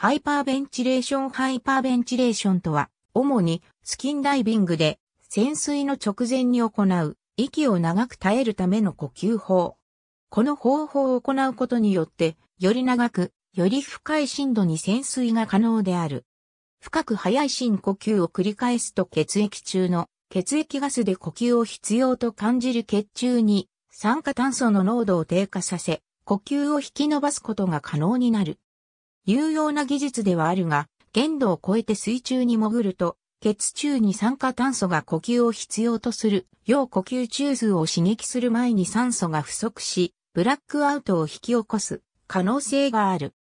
ハイパーベンチレーションハイパーベンチレーションとは、主にスキンダイビングで潜水の直前に行う息を長く耐えるための呼吸法。この方法を行うことによって、より長く、より深い深度に潜水が可能である。深く早い深呼吸を繰り返すと血液中の血液ガスで呼吸を必要と感じる血中に酸化炭素の濃度を低下させ、呼吸を引き伸ばすことが可能になる。有用な技術ではあるが、限度を超えて水中に潜ると、血中に酸化炭素が呼吸を必要とする、要呼吸中枢を刺激する前に酸素が不足し、ブラックアウトを引き起こす可能性がある。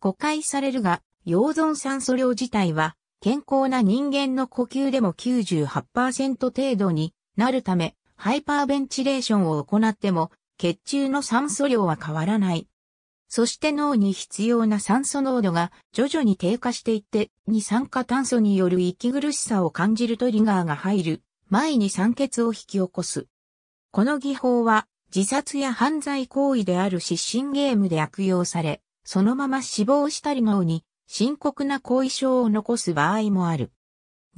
誤解されるが、溶存酸素量自体は、健康な人間の呼吸でも98%程度になるため、ハイパーベンチレーションを行っても、血中の酸素量は変わらないそして脳に必要な酸素濃度が徐々に低下していって、二酸化炭素による息苦しさを感じるトリガーが入る、前に酸欠を引き起こす。この技法は、自殺や犯罪行為である失神ゲームで悪用され、そのまま死亡したり脳に深刻な後遺症を残す場合もある。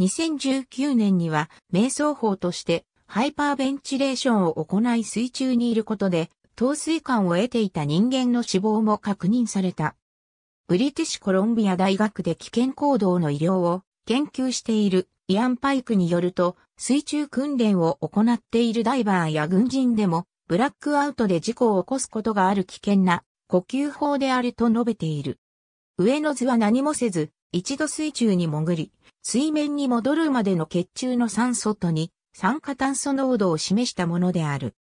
2019年には、瞑想法として、ハイパーベンチレーションを行い水中にいることで、陶酔感を得ていた人間の死亡も確認された。ブリティッシュコロンビア大学で危険行動の医療を研究しているイアン・パイクによると、水中訓練を行っているダイバーや軍人でも、ブラックアウトで事故を起こすことがある危険な呼吸法であると述べている。上の図は何もせず、一度水中に潜り、水面に戻るまでの血中の酸素とに、酸化炭素濃度を示したものである。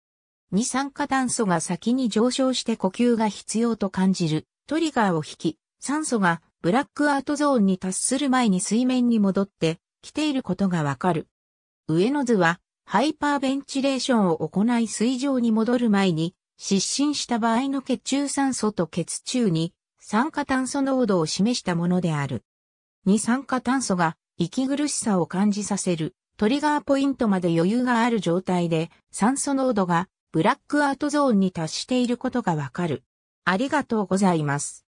二酸化炭素が先に上昇して呼吸が必要と感じる、トリガーを引き、酸素がブラックアウトゾーンに達する前に水面に戻ってきていることがわかる。上の図は、ハイパーベンチレーションを行い水上に戻る前に、失神した場合の血中酸素と血中に酸化炭素濃度を示したものである。二酸化炭素が息苦しさを感じさせるトリガーポイントまで余裕がある状態で酸素濃度がブラックアウトゾーンに達していることがわかる。ありがとうございます。